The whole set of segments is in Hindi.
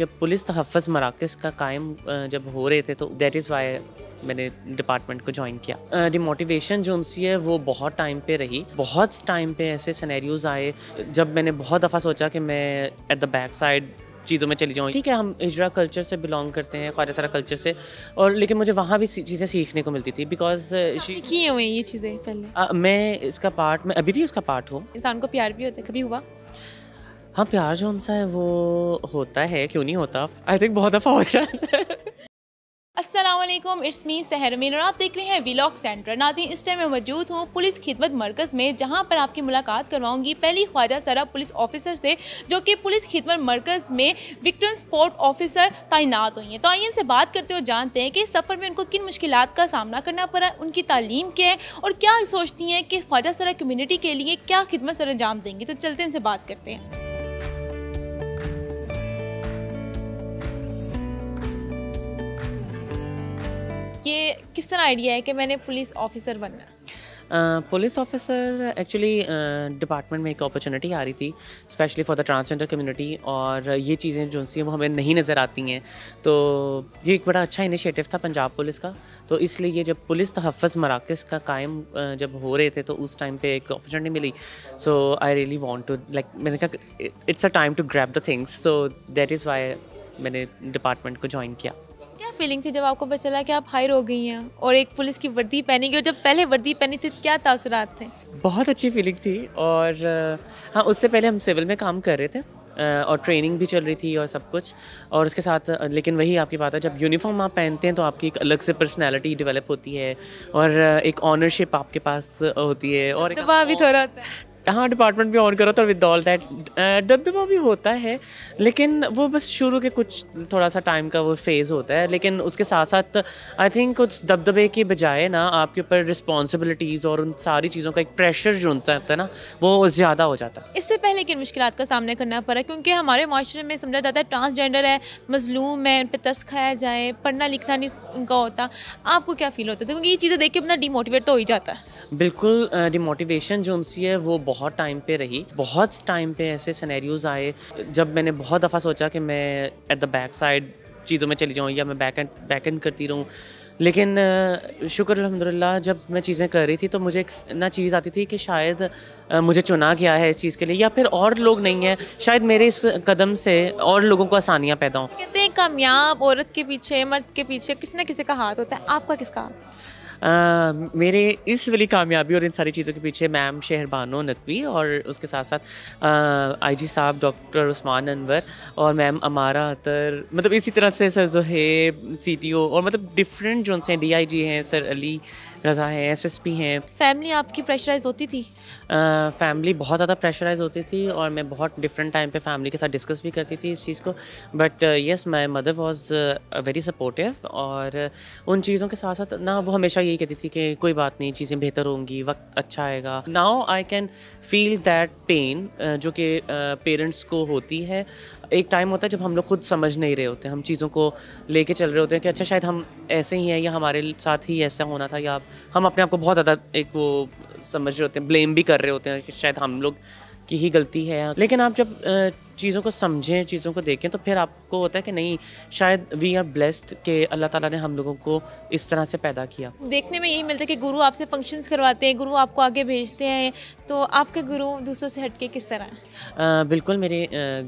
जब पुलिस तहफ़ मराकज़ का कायम जब हो रहे थे तो देट इज़ वाई मैंने डिपार्टमेंट को ज्वाइन किया डिमोटिवेशन जो उनसी है वो बहुत टाइम पे रही बहुत टाइम पे ऐसे सनेरियोज आए जब मैंने बहुत दफ़ा सोचा कि मैं एट द बैक साइड चीज़ों में चली जाऊँ ठीक है हम हिजरा कल्चर से बिलोंग करते हैं ख्वाजा सारा कल्चर से और लेकिन मुझे वहाँ भी चीज़ें सीखने को मिलती थी बिकॉज किए हुए ये चीज़ें पहले आ, मैं इसका पार्ट मैं अभी भी उसका पार्ट हूँ इंसान को प्यार भी होता है कभी हुआ हाँ प्यार जो उनसा है वो होता है क्यों नहीं होता आई थिंक बहुत दफ़ा हो जाता है असलम इट्स मी सहर और आप देख रहे हैं विलॉक सेंटर नाजी इस टाइम मैं मौजूद हूँ पुलिस खिदमत मरकज़ में जहाँ पर आपकी मुलाकात करवाऊँगी पहली ख्वाजा सरा पुलिस ऑफिसर से जो कि पुलिस खिदमत मरकज़ में विक्टन स्पोर्ट ऑफिसर तैनात हुई हैं तो आइए इनसे बात करते हुए जानते हैं कि इस सफ़र में उनको किन मुश्किल का सामना करना पड़ा उनकी तालीम क्या है और क्या सोचती हैं कि ख्वाजा सरा कम्यूनिटी के लिए क्या खिदमत सर अंजाम देंगी तो चलते इनसे बात करते हैं ये किस तरह आइडिया है कि मैंने पुलिस ऑफिसर बनना पुलिस ऑफिसर एक्चुअली डिपार्टमेंट में एक अपॉर्चुनिटी आ रही थी specially for the transgender community और ये चीज़ें जो सी वो हमें नहीं नज़र आती हैं तो ये एक बड़ा अच्छा इनिशिएटिव था पंजाब पुलिस का तो इसलिए ये जब पुलिस तहफ़ मराकज़ का कायम जब हो रहे थे तो उस टाइम पे एक अपॉर्चुनिटी मिली so I really want to like मैंने कहा it's a time to grab the things so that is why मैंने डिपार्टमेंट को ज्वाइन किया क्या फीलिंग थी जब आपको पता चला कि आप हायर हो गई हैं और एक पुलिस की वर्दी पहनी गई और जब पहले वर्दी पहनी थी क्या तासरात थे बहुत अच्छी फीलिंग थी और हाँ उससे पहले हम सिविल में काम कर रहे थे और ट्रेनिंग भी चल रही थी और सब कुछ और उसके साथ लेकिन वही आपकी बात है जब यूनिफॉर्म आप पहनते हैं तो आपकी एक अलग से पर्सनैलिटी डेवलप होती है और एक ऑनरशिप आपके पास होती है और दबा भी थोड़ा हाँ डिपार्टमेंट भी ऑन करो तो विद ऑल दैट दबदबा भी होता है लेकिन वो बस शुरू के कुछ थोड़ा सा टाइम का वो फेज़ होता है लेकिन उसके साथ साथ आई थिंक कुछ दबदबे के बजाय ना आपके ऊपर रिस्पॉन्सिबिलिटीज़ और उन सारी चीज़ों का एक प्रेशर जो उनसे होता है ना वो ज़्यादा हो जाता है इससे पहले किन मुश्किल का सामना करना पड़ा क्योंकि हमारे माशरे में समझा जाता है ट्रांसजेंडर है मजलूम है उन पर तस खाया जाए पढ़ना लिखना नहीं उनका होता आपको क्या फील होता था क्योंकि ये चीज़ें देख के अपना डिमोटिवेट तो हो ही जाता है बिल्कुल डिमोटिवेशन जो उनसी है वो बहुत बहुत टाइम पे रही बहुत टाइम पे ऐसे सिनेरियोज आए जब मैंने बहुत दफ़ा सोचा कि मैं एट द बैक साइड चीज़ों में चली जाऊँ या मैं बैक एंड बैक एंड करती रहूँ लेकिन शुक्र अलहमदिल्ला जब मैं चीज़ें कर रही थी तो मुझे एक ना चीज़ आती थी कि शायद मुझे चुना गया है इस चीज़ के लिए या फिर और लोग नहीं हैं शायद मेरे इस कदम से और लोगों को आसानियाँ पैदा हों कहते हैं कामयाब औरत के पीछे मर्द के पीछे किसी न किसी का हाथ होता है आपका किसका हाथ मेरे इस वाली कामयाबी और इन सारी चीज़ों के पीछे मैम शहरबानो नकवी और उसके साथ साथ आईजी साहब डॉक्टर उस्मान अनवर और मैम अमारा अतर मतलब इसी तरह से सर जहेब ओ और मतलब डिफरेंट जो उनसे डी आई जी हैं सर अली रजा हैं एसएसपी हैं फैमिली आपकी प्रेशराइज होती थी आ, फैमिली बहुत ज़्यादा प्रेशराइज होती थी और मैं बहुत डिफरेंट टाइम पे फैमिली के साथ डिस्कस भी करती थी इस चीज़ को but yes my mother was very supportive और उन चीज़ों के साथ साथ ना वो हमेशा यही कहती थी कि कोई बात नहीं चीज़ें बेहतर होंगी वक्त अच्छा आएगा now I can feel that pain जो कि पेरेंट्स को होती है एक टाइम होता है जब हम लोग खुद समझ नहीं रहे होते हम चीज़ों को लेके चल रहे होते हैं कि अच्छा शायद हम ऐसे ही हैं या हमारे साथ ही ऐसा होना था या हम अपने आप को बहुत ज़्यादा एक वो समझ रहे होते हैं ब्लेम भी कर रहे होते हैं कि शायद हम लोग की ही गलती है लेकिन आप जब चीज़ों को समझें चीज़ों को देखें तो फिर आपको होता है कि नहीं शायद वी आर ब्लेस्ड कि अल्लाह ताला ने हम लोगों को इस तरह से पैदा किया देखने में यही मिलता है कि गुरु आपसे फंक्शंस करवाते हैं गुरु आपको आगे भेजते हैं तो आपके गुरु दूसरों से हटके किस तरह बिल्कुल मेरे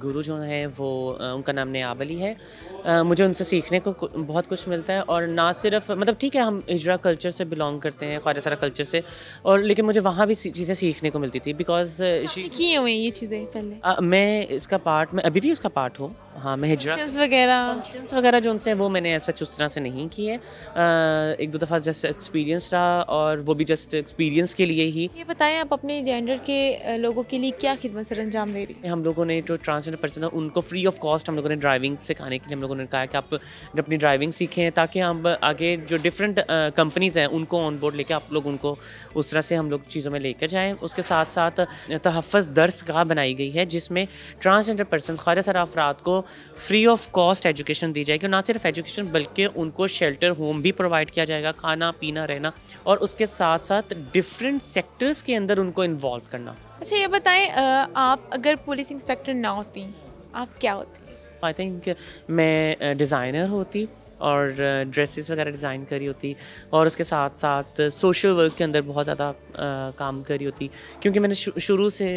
गुरु जो हैं वो उनका नाम नयाब अली है आ, मुझे उनसे सीखने को बहुत कुछ मिलता है और ना सिर्फ मतलब ठीक है हम हिजरा कल्चर से बिलोंग करते हैं ख्वाजा सारा कल्चर से और लेकिन मुझे वहाँ भी चीज़ें सीखने को मिलती थी बिकॉज की हुई ये चीज़ें पहले मैं इसका पार्ट में अभी भी उसका पार्ट हूँ हाँ मैं वगैरह वगैरह जो उनसे हैं वो मैंने ऐसा उस तरह से नहीं किए एक दो दफ़ा जस्ट एक्सपीरियंस रहा और वो भी जस्ट एक्सपीरियंस के लिए ही ये बताएं आप अपने जेंडर के लोगों के लिए क्या खिदमत सर अंजाम दे रही है हम लोगों ने जो ट्रांसजेंडर पर्सन है उनको फ्री ऑफ कॉस्ट हम लोगों ने ड्राइविंग सिखाने के लिए हम लोगों ने कहा कि आप अपनी ड्राइविंग सीखें ताकि हम आगे जो डिफरेंट कंपनीज़ हैं उनको ऑन बोर्ड लेके आप लोग उनको उस तरह से हम लोग चीज़ों में लेकर जाएँ उसके साथ साथ तहफ़ दर्स गाह बनाई गई है जिसमें ट्रांसजेंडर पर्सन ख्वाजा सर अफराद को फ्री ऑफ कॉस्ट एजुकेशन दी जाएगी ना सिर्फ एजुकेशन बल्कि उनको शेल्टर होम भी प्रोवाइड किया जाएगा खाना पीना रहना और उसके साथ साथ डिफरेंट सेक्टर्स के अंदर उनको इन्वॉल्व करना अच्छा ये बताएं आप अगर पुलिस इंस्पेक्टर ना होती आप क्या होती आई थिंक मैं डिज़ाइनर होती और ड्रेसेस वगैरह डिज़ाइन करी होती और उसके साथ साथ सोशल वर्क के अंदर बहुत ज़्यादा काम करी होती क्योंकि मैंने शुरू से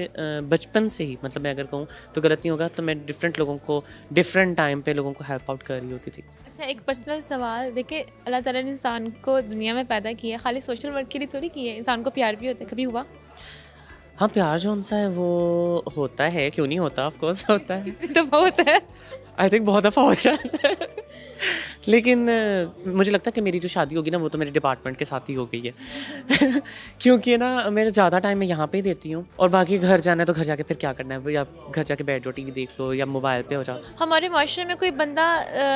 बचपन से ही मतलब मैं अगर कहूँ तो गलत नहीं होगा तो मैं डिफरेंट लोगों को डिफरेंट टाइम पे लोगों को हेल्प आउट कर रही होती थी अच्छा एक पर्सनल सवाल देखिए अल्लाह ताला ने इंसान को दुनिया में पैदा किया है खाली सोशल वर्क के लिए थोड़ी की है इंसान को प्यार भी होता है कभी हुआ हाँ प्यार जो उनसा है वो होता है क्यों नहीं होता ऑफकोर्स होता है तो बहुत है आई थिंक बहुत दफ़ा हो जाता है लेकिन मुझे लगता है कि मेरी जो शादी होगी ना वो तो मेरे डिपार्टमेंट के साथ ही हो गई है क्योंकि ना मैं ज़्यादा टाइम मैं यहाँ पे ही देती हूँ और बाकी घर जाना है तो घर जाके फिर क्या करना है या घर जाके बैठ जाओ टी देख लो या मोबाइल पे हो जाओ हमारे माशरे में कोई बंदा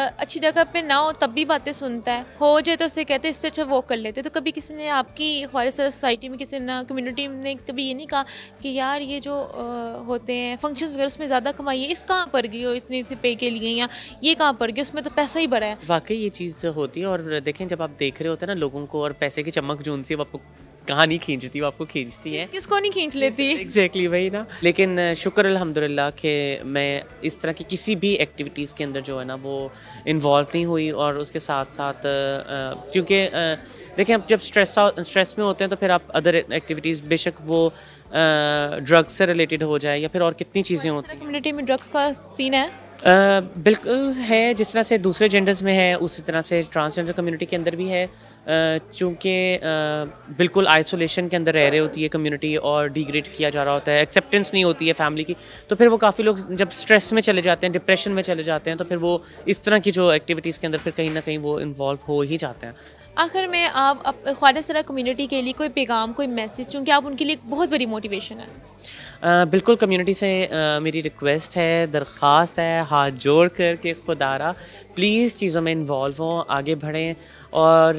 अच्छी जगह पर ना हो तब भी बातें सुनता है हो जाए तो उसे कहते हैं इससे अच्छा वो कर लेते तो कभी किसी ने आपकी हमारे सोसाइटी में किसी ना कम्यूनिटी ने कभी ये नहीं कहा कि यार ये जो होते हैं फंक्शन वगैरह उसमें ज़्यादा कमाई है इस कहाँ पर गई हो इतनी से पे के लिए या ये कहाँ पर गई उसमें तो पैसा ही बढ़ा है वाकई ये चीज़ होती है और देखें जब आप देख रहे होते हैं ना लोगों को और पैसे की चमक जो उनसे आपको कहाँ नहीं खींचती वो आपको खींचती है किसको नहीं खींच लेती एग्जैक्टली exactly वही ना लेकिन शुक्र अलहमदिल्ला कि मैं इस तरह की किसी भी एक्टिविटीज़ के अंदर जो है ना वो इन्वॉल्व नहीं हुई और उसके साथ साथ क्योंकि देखें आप जब स्ट्रेस स्ट्रेस में होते हैं तो फिर आप अदर एक्टिविटीज़ बेशक वो ड्रग्स से रिलेटेड हो जाए या फिर और कितनी चीज़ें होती हैं कम्युनिटी में ड्रग्स का सीन है बिल्कुल है जिस तरह से दूसरे जेंडर्स में है उसी तरह से ट्रांसजेंडर कम्युनिटी के अंदर भी है चूँकि बिल्कुल आइसोलेशन के अंदर रह रही होती है कम्युनिटी और डिग्रेड किया जा रहा होता है एक्सेप्टेंस नहीं होती है फैमिली की तो फिर वो काफ़ी लोग जब स्ट्रेस में चले जाते हैं डिप्रेशन में चले जाते हैं तो फिर वो इस तरह की जो एक्टिविटीज़ के अंदर फिर कहीं ना कहीं वो इन्वॉल्व हो ही जाते हैं आखिर में आप ख्वाजा सरा कम्युनिटी के लिए कोई पैगाम कोई मैसेज चूँकि आप उनके लिए बहुत बड़ी मोटिवेशन है बिल्कुल कम्युनिटी से मेरी रिक्वेस्ट है दरख्वास्त है हाथ जोड़ कर के खुदारा प्लीज़ चीज़ों में इन्वॉल्व हों आगे बढ़ें और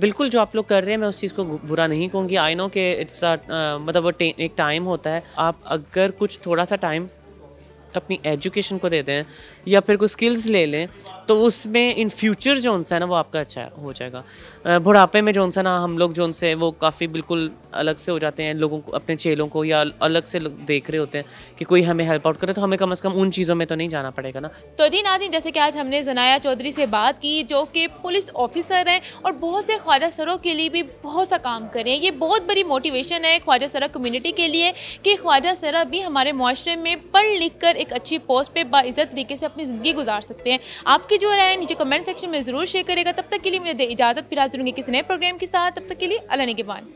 बिल्कुल जो आप लोग कर रहे हैं मैं उस चीज़ को बुरा नहीं कहूँगी आई नो कि इट्स मतलब वो एक टाइम होता है आप अगर कुछ थोड़ा सा टाइम अपनी एजुकेशन को देते हैं या फिर कुछ स्किल्स ले लें तो उसमें इन फ्यूचर जो उनसा है ना वो आपका अच्छा हो जाएगा बुढ़ापे में जो उनसा ना हम लोग जो उनसे वो काफ़ी बिल्कुल अलग से हो जाते हैं लोगों को अपने चेलों को या अलग से देख रहे होते हैं कि कोई हमें हेल्प आउट करे तो हमें कम से कम उन चीज़ों में तो नहीं जाना पड़ेगा ना तो जी नादिन जैसे कि आज हमने जनाया चौधरी से बात की जो कि पुलिस ऑफिसर हैं और बहुत से ख्वाजा सरों के लिए भी बहुत सा काम करें ये बहुत बड़ी मोटिवेशन है ख्वाजा सरा कम्यूनिटी के लिए कि ख्वाजा सरा भी हमारे माशरे में पढ़ लिख कर एक अच्छी पोस्ट पर बाज़त तरीके से अपनी ज़िंदगी गुजार सकते हैं आपकी जो राय नीचे कमेंट सेक्शन में ज़रूर शेयर करेगा तब तक के लिए मुझे इजाज़त फिर हाजिर होंगे किसी नए प्रोग्राम के साथ तब तक के लिए अलग के बाद